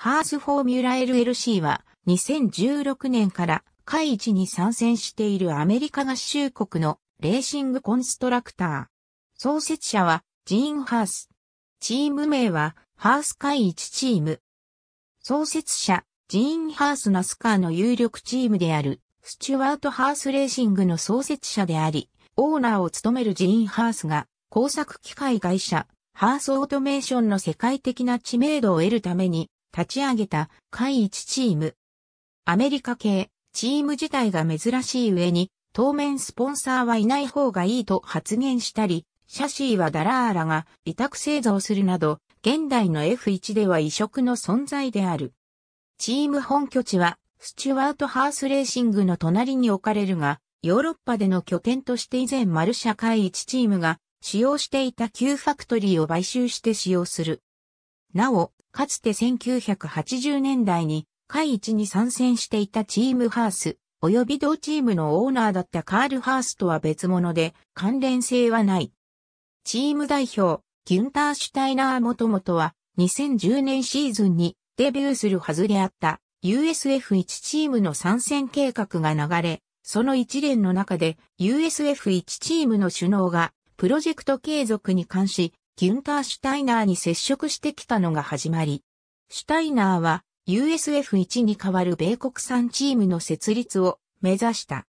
ハースフォーミュラ LLC は2016年から会一に参戦しているアメリカ合衆国のレーシングコンストラクター。創設者はジーン・ハース。チーム名はハース会一チーム。創設者、ジーン・ハースナスカーの有力チームであるスチュワート・ハースレーシングの創設者であり、オーナーを務めるジーン・ハースが工作機械会社、ハースオートメーションの世界的な知名度を得るために、立ち上げた下一チーム。アメリカ系、チーム自体が珍しい上に、当面スポンサーはいない方がいいと発言したり、シャシーはダラーラが委託製造するなど、現代の F1 では異色の存在である。チーム本拠地は、スチュワート・ハースレーシングの隣に置かれるが、ヨーロッパでの拠点として以前マルシャ会一チームが使用していた旧ファクトリーを買収して使用する。なお、かつて1980年代に、会一に参戦していたチームハース、及び同チームのオーナーだったカール・ハースとは別物で、関連性はない。チーム代表、ギュンター・シュタイナーもともとは、2010年シーズンにデビューするはずであった USF1 チームの参戦計画が流れ、その一連の中で USF1 チームの首脳がプロジェクト継続に関しギュンター・シュタイナーに接触してきたのが始まり、シュタイナーは USF1 に代わる米国産チームの設立を目指した。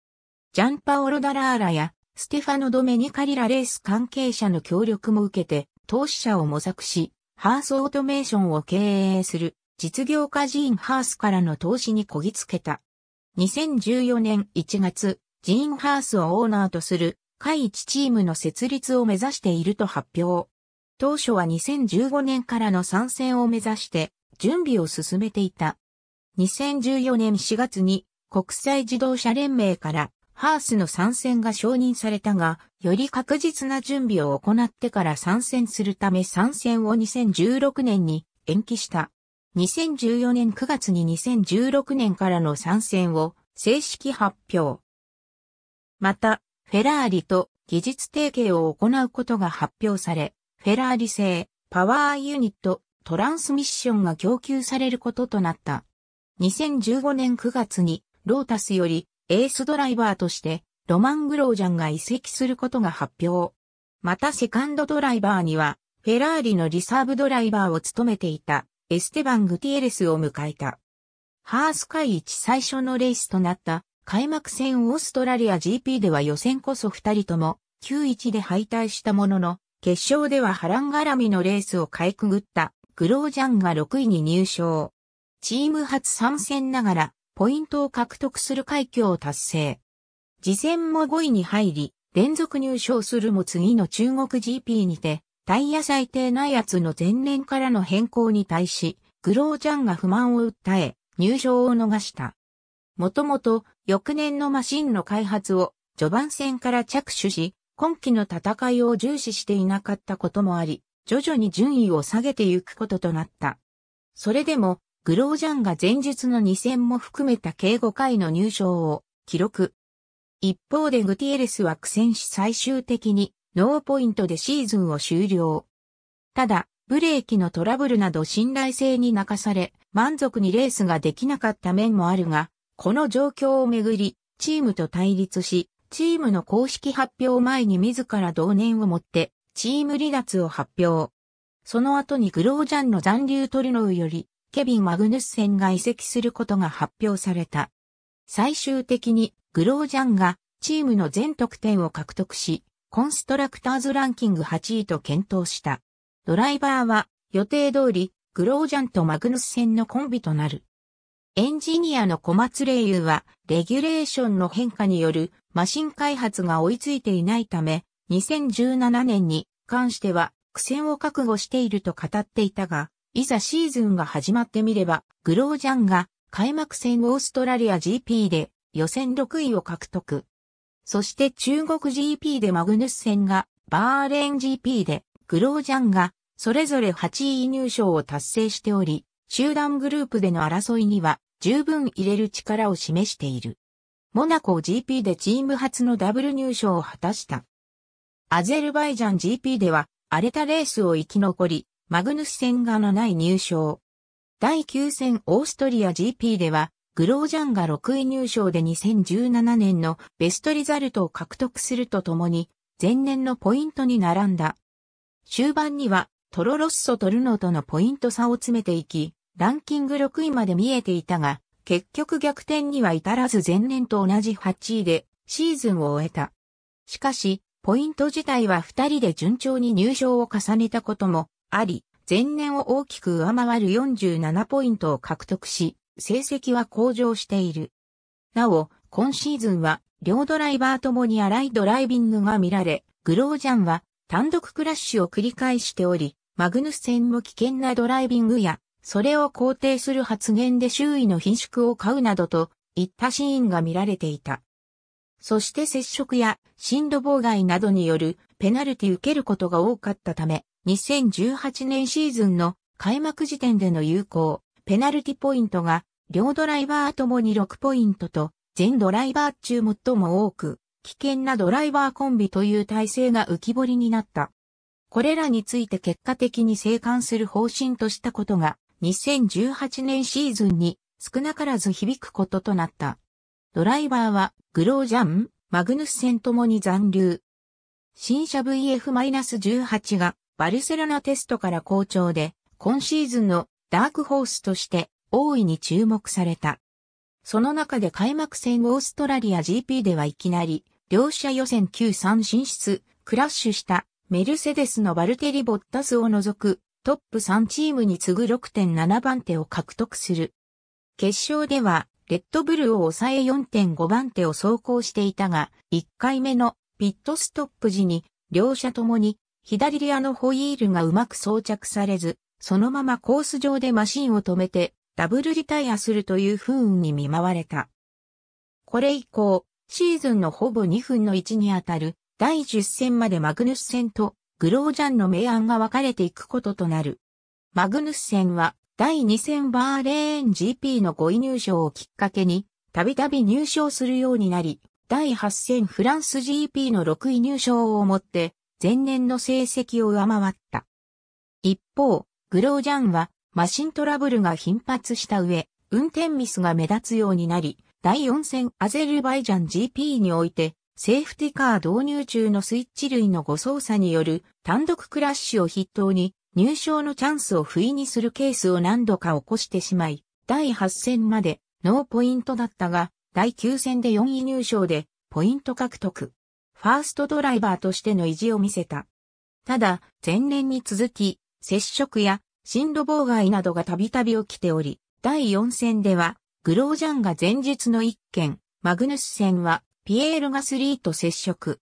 ジャンパオロ・ダラーラやステファノ・ドメニカリラレース関係者の協力も受けて投資者を模索し、ハースオートメーションを経営する実業家ジーン・ハースからの投資にこぎつけた。2014年1月、ジーン・ハースをオーナーとする下一チームの設立を目指していると発表。当初は2015年からの参戦を目指して準備を進めていた。2014年4月に国際自動車連盟からハースの参戦が承認されたが、より確実な準備を行ってから参戦するため参戦を2016年に延期した。2014年9月に2016年からの参戦を正式発表。また、フェラーリと技術提携を行うことが発表され、フェラーリ製、パワーユニット、トランスミッションが供給されることとなった。2015年9月に、ロータスより、エースドライバーとして、ロマン・グロージャンが移籍することが発表。またセカンドドライバーには、フェラーリのリサーブドライバーを務めていた、エステバン・グティエレスを迎えた。ハース会一最初のレースとなった、開幕戦オーストラリア GP では予選こそ2人とも、9-1で敗退したものの、決勝では波乱絡みのレースをかいくぐったグロージャンが6位に入賞。チーム初参戦ながらポイントを獲得する快挙を達成。事前も5位に入り、連続入賞するも次の中国 GP にて、タイヤ最低内圧の前年からの変更に対し、グロージャンが不満を訴え、入賞を逃した。もともと、翌年のマシンの開発を、序盤戦から着手し、今季の戦いを重視していなかったこともあり、徐々に順位を下げていくこととなった。それでも、グロージャンが前述の2戦も含めた計5回の入賞を記録。一方でグティエレスは苦戦し最終的にノーポイントでシーズンを終了。ただ、ブレーキのトラブルなど信頼性に泣かされ、満足にレースができなかった面もあるが、この状況をめぐり、チームと対立し、チームの公式発表前に自ら同年をもって、チーム離脱を発表。その後にグロージャンの残留トリノーより、ケビン・マグヌッセンが移籍することが発表された。最終的に、グロージャンが、チームの全得点を獲得し、コンストラクターズランキング8位と検討した。ドライバーは、予定通り、グロージャンとマグヌスセンのコンビとなる。エンジニアの小松玲優は、レギュレーションの変化によるマシン開発が追いついていないため、2017年に関しては苦戦を覚悟していると語っていたが、いざシーズンが始まってみれば、グロージャンが開幕戦オーストラリア GP で予選6位を獲得。そして中国 GP でマグヌス戦が、バーレーン GP でグロージャンがそれぞれ8位入賞を達成しており、集団グループでの争いには十分入れる力を示している。モナコ GP でチーム初のダブル入賞を果たした。アゼルバイジャン GP では荒れたレースを生き残り、マグヌス戦が7位入賞。第9戦オーストリア GP では、グロージャンが6位入賞で2017年のベストリザルトを獲得するとともに、前年のポイントに並んだ。終盤には、トロロッソとルノとのポイント差を詰めていき、ランキング6位まで見えていたが、結局逆転には至らず前年と同じ8位でシーズンを終えた。しかし、ポイント自体は2人で順調に入賞を重ねたこともあり、前年を大きく上回る47ポイントを獲得し、成績は向上している。なお、今シーズンは両ドライバーともに荒いドライビングが見られ、グロージャンは単独クラッシュを繰り返しており、マグヌス戦も危険なドライビングやそれを肯定する発言で周囲の品縮を買うなどといったシーンが見られていた。そして接触や進路妨害などによるペナルティ受けることが多かったため、2018年シーズンの開幕時点での有効ペナルティポイントが両ドライバーともに6ポイントと全ドライバー中最も多く危険なドライバーコンビという体制が浮き彫りになった。これらについて結果的に生還する方針としたことが2018年シーズンに少なからず響くこととなった。ドライバーはグロージャン、マグヌス戦ともに残留。新車 VF-18 がバルセロナテストから好調で、今シーズンのダークホースとして大いに注目された。その中で開幕戦オーストラリア GP ではいきなり、両者予選9 3進出、クラッシュしたメルセデスのバルテリ・ボッタスを除くトップ3チームに次ぐ6.7番手を獲得する。決勝では、レッドブルを抑え4.5番手を走行していたが、1回目のピットストップ時に、両者ともに左リアのホイールがうまく装着されず、そのままコース上でマシンを止めて、ダブルリタイアするという不運に見舞われた。これ以降、シーズンのほぼ2分の1にあたる、第10戦までマグヌス戦とグロージャンの明暗が分かれていくこととなる。マグヌスセンは第2戦バーレーン GP の5位入賞をきっかけに、たびたび入賞するようになり、第8戦フランス GP の6位入賞をもって、前年の成績を上回った。一方、グロージャンは、マシントラブルが頻発した上、運転ミスが目立つようになり、第4戦アゼルバイジャン GP において、セーフティカー導入中のスイッチ類の誤操作による単独クラッシュを筆頭に入賞のチャンスを不意にするケースを何度か起こしてしまい、第8戦までノーポイントだったが、第9戦で4位入賞でポイント獲得。ファーストドライバーとしての意地を見せた。ただ、前年に続き、接触や進路妨害などがたびたび起きており、第4戦では、グロージャンが前日の1件、マグヌス戦はピエール・ガスリーと接触。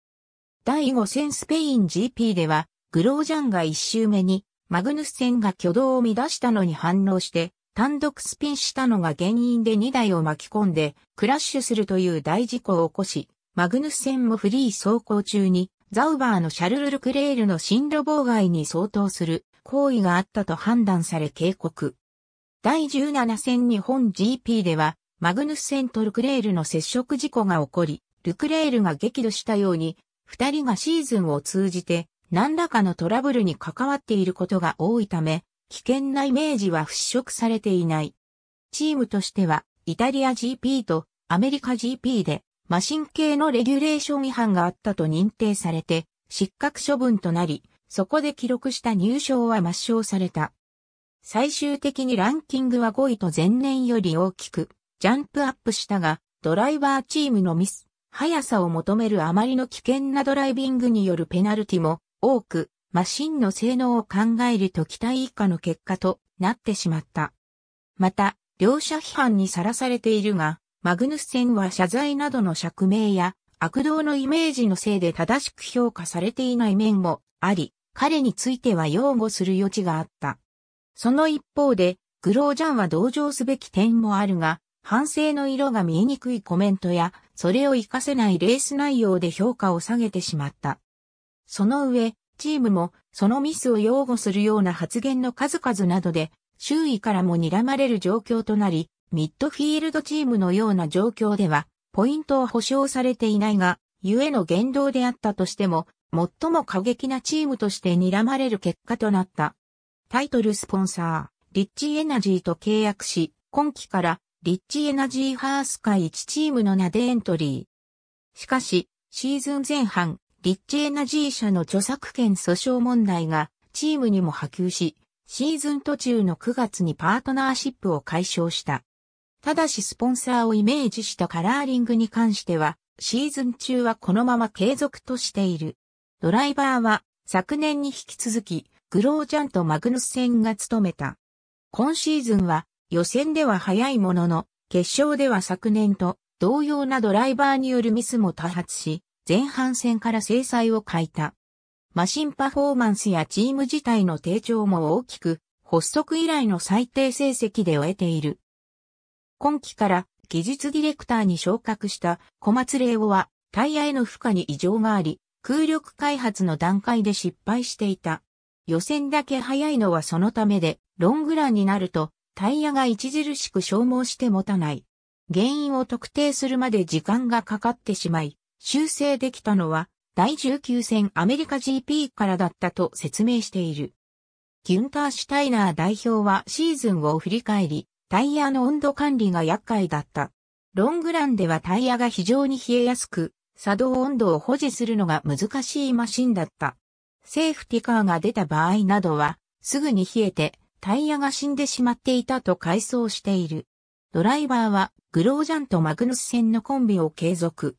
第5戦スペイン GP では、グロージャンが1周目に、マグヌスセンが挙動を乱したのに反応して、単独スピンしたのが原因で2台を巻き込んで、クラッシュするという大事故を起こし、マグヌスセンもフリー走行中に、ザウバーのシャルル・ルクレールの進路妨害に相当する行為があったと判断され警告。第17戦日本 GP では、マグヌスセンとルクレールの接触事故が起こり、ルクレールが激怒したように、二人がシーズンを通じて何らかのトラブルに関わっていることが多いため、危険なイメージは払拭されていない。チームとしては、イタリア GP とアメリカ GP で、マシン系のレギュレーション違反があったと認定されて、失格処分となり、そこで記録した入賞は抹消された。最終的にランキングは5位と前年より大きく、ジャンプアップしたが、ドライバーチームのミス速さを求めるあまりの危険なドライビングによるペナルティも多く、マシンの性能を考えると期待以下の結果となってしまった。また、両者批判にさらされているが、マグヌスセンは謝罪などの釈明や悪道のイメージのせいで正しく評価されていない面もあり、彼については擁護する余地があった。その一方で、グロージャンは同情すべき点もあるが、反省の色が見えにくいコメントや、それを活かせないレース内容で評価を下げてしまった。その上、チームもそのミスを擁護するような発言の数々などで、周囲からも睨まれる状況となり、ミッドフィールドチームのような状況では、ポイントは保証されていないが、ゆえの言動であったとしても、最も過激なチームとして睨まれる結果となった。タイトルスポンサー、リッチエナジーと契約し、今季からリッチエナジーハース会1チームの名でエントリー。しかし、シーズン前半、リッチエナジー社の著作権訴訟問題がチームにも波及し、シーズン途中の9月にパートナーシップを解消した。ただしスポンサーをイメージしたカラーリングに関しては、シーズン中はこのまま継続としている。ドライバーは昨年に引き続き、グロージャンとマグヌス戦が務めた。今シーズンは予選では早いものの、決勝では昨年と同様なドライバーによるミスも多発し、前半戦から制裁を欠いた。マシンパフォーマンスやチーム自体の低調も大きく、発足以来の最低成績で終えている。今期から技術ディレクターに昇格した小松玲夫はタイヤへの負荷に異常があり、空力開発の段階で失敗していた。予選だけ早いのはそのためで、ロングランになるとタイヤが著しく消耗して持たない。原因を特定するまで時間がかかってしまい、修正できたのは第19戦アメリカ GP からだったと説明している。ギュンター・シュタイナー代表はシーズンを振り返り、タイヤの温度管理が厄介だった。ロングランではタイヤが非常に冷えやすく、作動温度を保持するのが難しいマシンだった。セーフティカーが出た場合などは、すぐに冷えて、タイヤが死んでしまっていたと回想している。ドライバーはグロージャンとマグヌス戦のコンビを継続。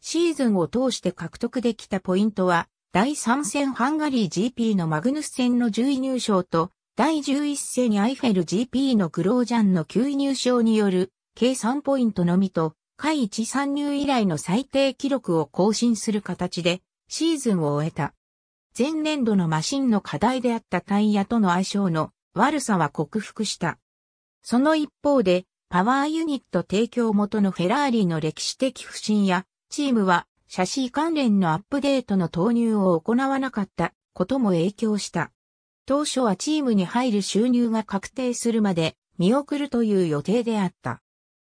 シーズンを通して獲得できたポイントは、第3戦ハンガリー GP のマグヌス戦の10位入賞と、第11戦アイフェル GP のグロージャンの9位入賞による、計3ポイントのみと、下位1参入以来の最低記録を更新する形で、シーズンを終えた。前年度のマシンの課題であったタイヤとの相性の悪さは克服した。その一方で、パワーユニット提供元のフェラーリの歴史的不振や、チームは、シャシー関連のアップデートの投入を行わなかったことも影響した。当初はチームに入る収入が確定するまで見送るという予定であった。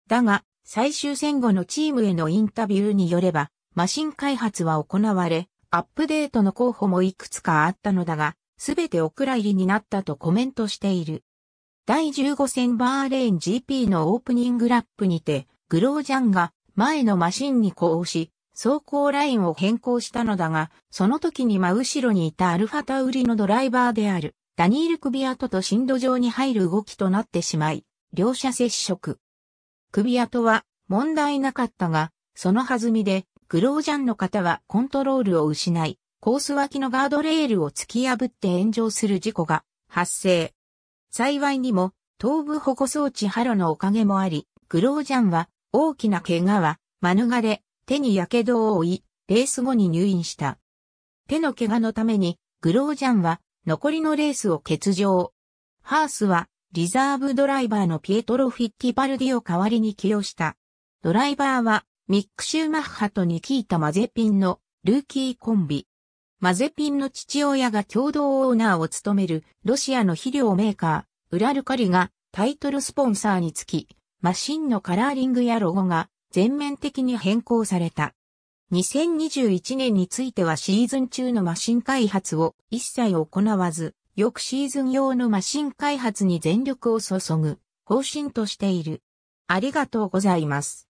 だが、最終戦後のチームへのインタビューによれば、マシン開発は行われ、アップデートの候補もいくつかあったのだが、すべてお蔵入りになったとコメントしている。第15戦バーレーン GP のオープニングラップにて、グロージャンが前のマシンに呼応し、走行ラインを変更したのだが、その時に真後ろにいたアルファタウリのドライバーである、ダニール・クビアトと進路上に入る動きとなってしまい、両者接触。クビアトは問題なかったが、その弾みでグロージャンの方はコントロールを失い、コース脇のガードレールを突き破って炎上する事故が発生。幸いにも、頭部保護装置ハロのおかげもあり、グロージャンは大きな怪我は免れ、手に火傷を負い、レース後に入院した。手の怪我のために、グロージャンは残りのレースを欠場。ハースはリザーブドライバーのピエトロ・フィッティバルディを代わりに起用した。ドライバーはミック・シューマッハとニキータ・マゼピンのルーキーコンビ。マゼピンの父親が共同オーナーを務めるロシアの肥料メーカー、ウラルカリがタイトルスポンサーにつき、マシンのカラーリングやロゴが全面的に変更された。2021年についてはシーズン中のマシン開発を一切行わず、翌シーズン用のマシン開発に全力を注ぐ方針としている。ありがとうございます。